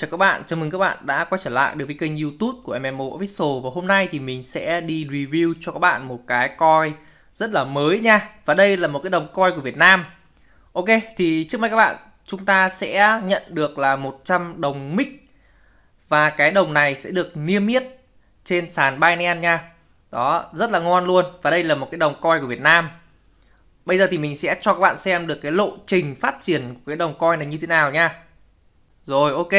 chào các bạn, chào mừng các bạn đã quay trở lại được với kênh youtube của MMO Official Và hôm nay thì mình sẽ đi review cho các bạn một cái coin rất là mới nha Và đây là một cái đồng coin của Việt Nam Ok, thì trước mắt các bạn chúng ta sẽ nhận được là 100 đồng mic Và cái đồng này sẽ được niêm yết trên sàn Binance nha Đó, rất là ngon luôn Và đây là một cái đồng coin của Việt Nam Bây giờ thì mình sẽ cho các bạn xem được cái lộ trình phát triển của cái đồng coin này như thế nào nha rồi ok,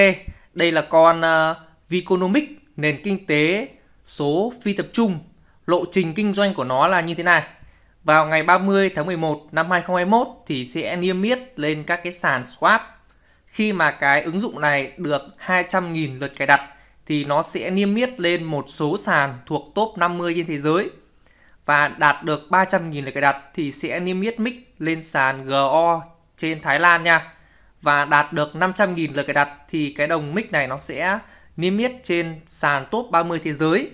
đây là con uh, Viconomic, nền kinh tế số phi tập trung. Lộ trình kinh doanh của nó là như thế này. Vào ngày 30 tháng 11 năm 2021 thì sẽ niêm yết lên các cái sàn swap. Khi mà cái ứng dụng này được 200.000 lượt cài đặt thì nó sẽ niêm yết lên một số sàn thuộc top 50 trên thế giới và đạt được 300.000 lượt cài đặt thì sẽ niêm yết mic lên sàn GO trên Thái Lan nha và đạt được 500.000 lượt cài đặt thì cái đồng mic này nó sẽ niêm yết trên sàn top 30 thế giới.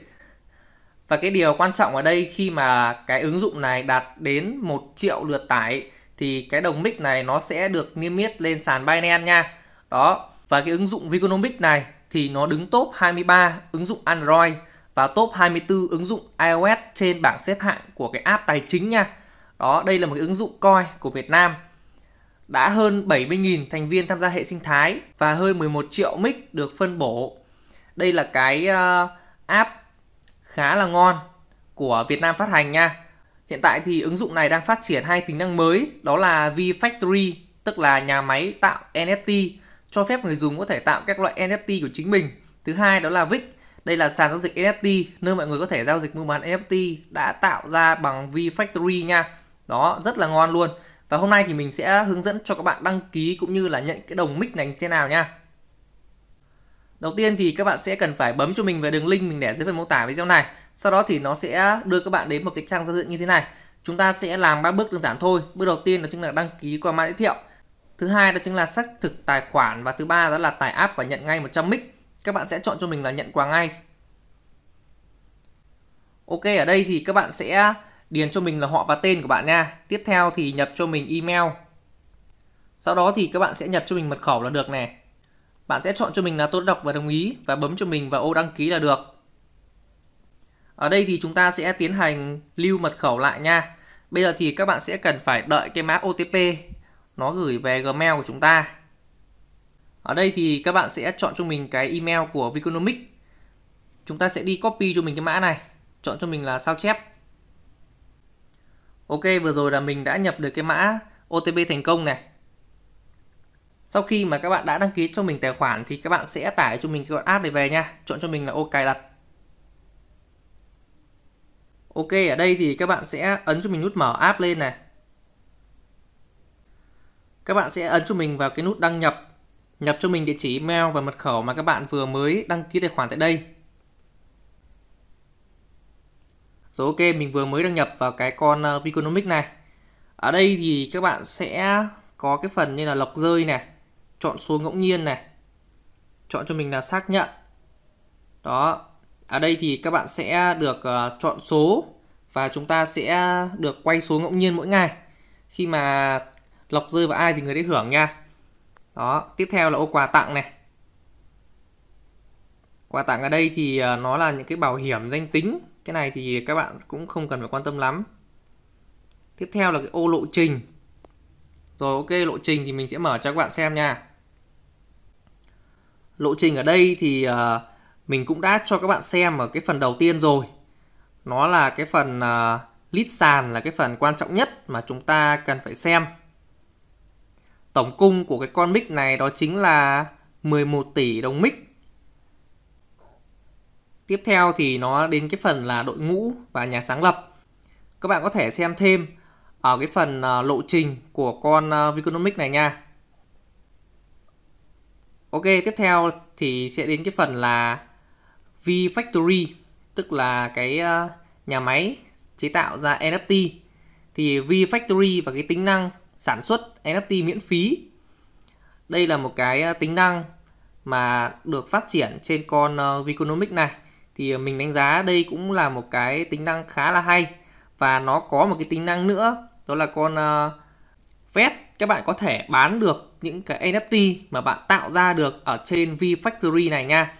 Và cái điều quan trọng ở đây khi mà cái ứng dụng này đạt đến 1 triệu lượt tải thì cái đồng mic này nó sẽ được niêm yết lên sàn Binance nha. Đó, và cái ứng dụng Viconomic này thì nó đứng top 23 ứng dụng Android và top 24 ứng dụng iOS trên bảng xếp hạng của cái app tài chính nha. Đó, đây là một cái ứng dụng coi của Việt Nam đã hơn 70.000 thành viên tham gia hệ sinh thái và hơn 11 triệu mic được phân bổ. Đây là cái uh, app khá là ngon của Việt Nam phát hành nha. Hiện tại thì ứng dụng này đang phát triển hai tính năng mới, đó là Factory tức là nhà máy tạo NFT, cho phép người dùng có thể tạo các loại NFT của chính mình. Thứ hai đó là VIC, đây là sàn giao dịch NFT, nơi mọi người có thể giao dịch mua bán NFT đã tạo ra bằng Factory nha. Đó, rất là ngon luôn. Và hôm nay thì mình sẽ hướng dẫn cho các bạn đăng ký cũng như là nhận cái đồng mic này như thế nào nha. Đầu tiên thì các bạn sẽ cần phải bấm cho mình về đường link mình để dưới phần mô tả video này. Sau đó thì nó sẽ đưa các bạn đến một cái trang giao diện như thế này. Chúng ta sẽ làm ba bước đơn giản thôi. Bước đầu tiên đó chính là đăng ký qua mã giới thiệu. Thứ hai đó chính là xác thực tài khoản và thứ ba đó là tải app và nhận ngay 100 mic. Các bạn sẽ chọn cho mình là nhận quà ngay. Ok ở đây thì các bạn sẽ điền cho mình là họ và tên của bạn nha. Tiếp theo thì nhập cho mình email. Sau đó thì các bạn sẽ nhập cho mình mật khẩu là được nè. Bạn sẽ chọn cho mình là tôi đọc và đồng ý và bấm cho mình vào ô đăng ký là được. Ở đây thì chúng ta sẽ tiến hành lưu mật khẩu lại nha. Bây giờ thì các bạn sẽ cần phải đợi cái mã OTP nó gửi về Gmail của chúng ta. Ở đây thì các bạn sẽ chọn cho mình cái email của Viconomics. Chúng ta sẽ đi copy cho mình cái mã này, chọn cho mình là sao chép Ok, vừa rồi là mình đã nhập được cái mã OTP thành công này. Sau khi mà các bạn đã đăng ký cho mình tài khoản thì các bạn sẽ tải cho mình cái con app này về nha. Chọn cho mình là ô cài đặt. Ok, ở đây thì các bạn sẽ ấn cho mình nút mở app lên này. Các bạn sẽ ấn cho mình vào cái nút đăng nhập. Nhập cho mình địa chỉ email và mật khẩu mà các bạn vừa mới đăng ký tài khoản tại đây. Rồi ok, mình vừa mới đăng nhập vào cái con uh, ờ, Viconomic này. Ở đây thì các bạn sẽ có cái phần như là lọc rơi này, chọn số ngẫu nhiên này, chọn cho mình là xác nhận. Đó, ở đây thì các bạn sẽ được uh, chọn số và chúng ta sẽ được quay số ngẫu nhiên mỗi ngày. Khi mà lọc rơi vào ai thì người đấy hưởng nha. Đó, tiếp theo là ô quà tặng này. Quà tặng ở đây thì ờ, nó là những cái bảo hiểm danh tính cái này thì các bạn cũng không cần phải quan tâm lắm tiếp theo là cái ô lộ trình rồi ok lộ trình thì mình sẽ mở cho các bạn xem nha lộ trình ở đây thì uh, mình cũng đã cho các bạn xem ở cái phần đầu tiên rồi nó là cái phần uh, ờ, lít sàn là cái phần quan trọng nhất mà chúng ta cần phải xem tổng cung của cái con mic này đó chính là 11 tỷ đồng mic Tiếp theo thì nó đến cái phần là đội ngũ và nhà sáng lập. Các bạn có thể xem thêm ở cái phần ờ, lộ trình của con ờ, Viconomic này nha. Ok, tiếp theo thì sẽ đến cái phần là V-Factory, tức là cái ờ, nhà máy chế tạo ra NFT. Thì V-Factory và cái tính năng sản xuất NFT miễn phí. Đây là một cái tính năng mà được phát triển trên con Viconomic này thì ờ, mình đánh giá đây cũng là một cái tính năng khá là hay và nó có một cái tính năng nữa đó là con uh, ờ, vest các bạn có thể bán được những cái NFT mà bạn tạo ra được ở trên v factory này nha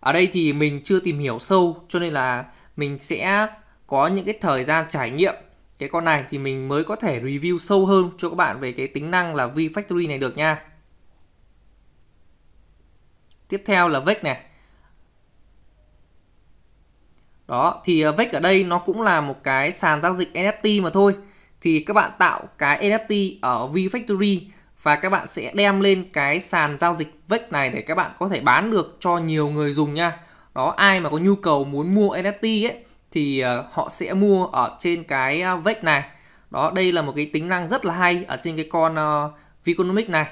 ở đây thì mình chưa tìm hiểu sâu cho nên là mình sẽ có những cái thời gian trải nghiệm cái con này thì mình mới có thể review sâu hơn cho các bạn về cái tính năng là v factory này được nha tiếp theo là vec này đó thì ờ, vec ở đây nó cũng là một cái sàn giao dịch nft mà thôi thì các bạn tạo cái nft ở V Factory và các bạn sẽ đem lên cái sàn giao dịch vec này để các bạn có thể bán được cho nhiều người dùng nha đó ai mà có nhu cầu muốn mua nft ấy thì ờ, họ sẽ mua ở trên cái ờ, vec này đó đây là một cái tính năng rất là hay ở trên cái con Viconomic này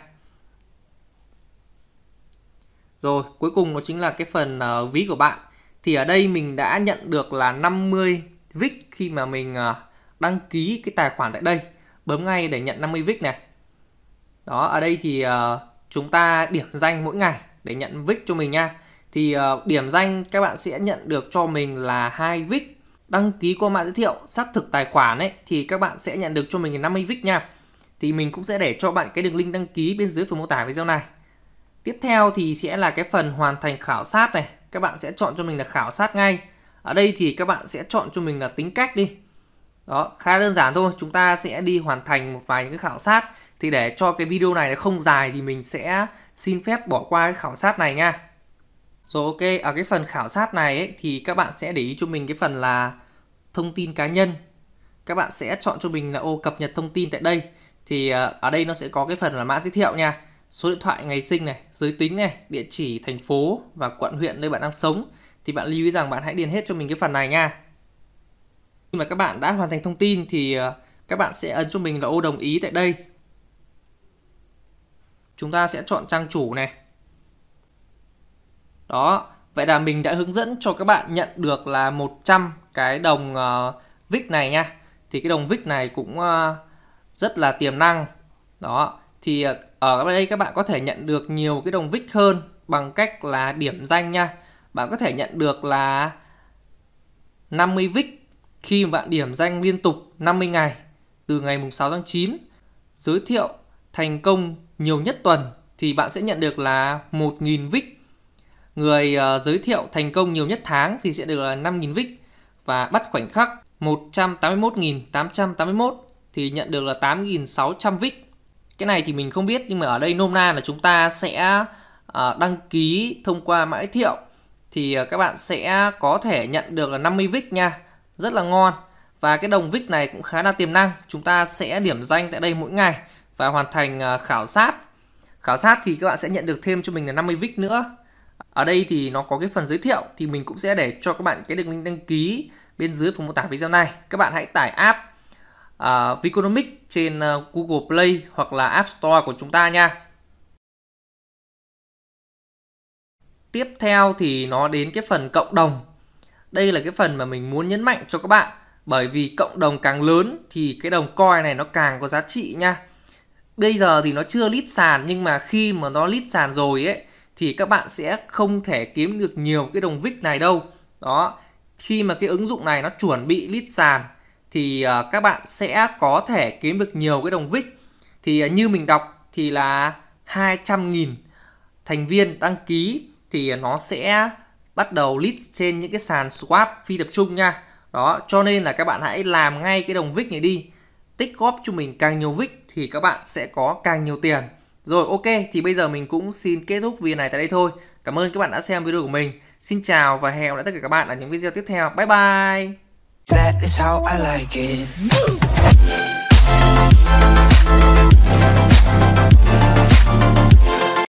rồi cuối cùng nó chính là cái phần ví của bạn thì ở đây mình đã nhận được là 50 vick khi mà mình ờ, đăng ký cái tài khoản tại đây bấm ngay để nhận 50 vick này đó ở đây thì ờ, chúng ta điểm danh mỗi ngày để nhận vick cho mình nha thì ờ, điểm danh các bạn sẽ nhận được cho mình là hai vick đăng ký qua mạng giới thiệu xác thực tài khoản ấy thì các bạn sẽ nhận được cho mình 50 vick nha thì mình cũng sẽ để cho bạn cái đường link đăng ký bên dưới phần mô tả video này tiếp theo thì sẽ là cái phần hoàn thành khảo sát này các bạn sẽ chọn cho mình là khảo sát ngay ở đây thì các bạn sẽ chọn cho mình là tính cách đi đó khá đơn giản thôi chúng ta sẽ đi hoàn thành một vài những cái khảo sát thì để cho cái video này nó không dài thì mình sẽ xin phép bỏ qua cái khảo sát này nha rồi ok ở cái phần khảo sát này ấy, thì các bạn sẽ để ý cho mình cái phần là thông tin cá nhân các bạn sẽ chọn cho mình là ô cập nhật thông tin tại đây thì ờ, ở đây nó sẽ có cái phần là mã giới thiệu nha số điện thoại ngày sinh này, giới tính này, địa chỉ thành phố và quận huyện nơi bạn đang sống thì bạn lưu ý rằng bạn hãy điền hết cho mình cái phần này nha. Khi mà các bạn đã hoàn thành thông tin thì ờ, các bạn sẽ ấn cho mình là ô đồng ý tại đây. Chúng ta sẽ chọn trang chủ này. Đó, vậy là mình đã hướng dẫn cho các bạn nhận được là 100 cái đồng uh, này nha. Thì cái đồng vic này cũng ờ, rất là tiềm năng. Đó, thì ờ, ở đây các bạn có thể nhận được nhiều cái đồng vích hơn bằng cách là điểm danh nha. Bạn có thể nhận được là 50 vích khi mà bạn điểm danh liên tục 50 ngày từ ngày mùng 6 tháng 9 giới thiệu thành công nhiều nhất tuần thì bạn sẽ nhận được là 1.000 vic. Người uh, giới thiệu thành công nhiều nhất tháng thì sẽ được là 5.000 và bắt khoảnh khắc 181.881 thì nhận được là 8.600 vic cái này thì mình không biết nhưng mà ở đây nôm na là chúng ta sẽ à, đăng ký thông qua mãi thiệu thì à, các bạn sẽ có thể nhận được là 50 vick nha rất là ngon và cái đồng vick này cũng khá là tiềm năng chúng ta sẽ điểm danh tại đây mỗi ngày và hoàn thành à, khảo sát khảo sát thì các bạn sẽ nhận được thêm cho mình là 50 vick nữa ở đây thì nó có cái phần giới thiệu thì mình cũng sẽ để cho các bạn cái đường link đăng ký bên dưới phần mô tả video này các bạn hãy tải app uh, Viconomic trên ờ, Google Play hoặc là App Store của chúng ta nha. Tiếp theo thì nó đến cái phần cộng đồng. Đây là cái phần mà mình muốn nhấn mạnh cho các bạn bởi vì cộng đồng càng lớn thì cái đồng coin này nó càng có giá trị nha. Bây giờ thì nó chưa lít sàn nhưng mà khi mà nó lít sàn rồi ấy thì các bạn sẽ không thể kiếm được nhiều cái đồng vic này đâu. Đó, khi mà cái ứng dụng này nó chuẩn bị lít sàn thì ờ, các bạn sẽ có thể kiếm được nhiều cái đồng vic thì ờ, như mình đọc thì là 200.000 thành viên đăng ký thì nó sẽ bắt đầu list trên những cái sàn swap phi tập trung nha đó cho nên là các bạn hãy làm ngay cái đồng vic này đi tích góp cho mình càng nhiều vic thì các bạn sẽ có càng nhiều tiền rồi ok thì bây giờ mình cũng xin kết thúc video này tại đây thôi cảm ơn các bạn đã xem video của mình xin chào và hẹn gặp lại tất cả các bạn ở những video tiếp theo bye bye That is how I like it.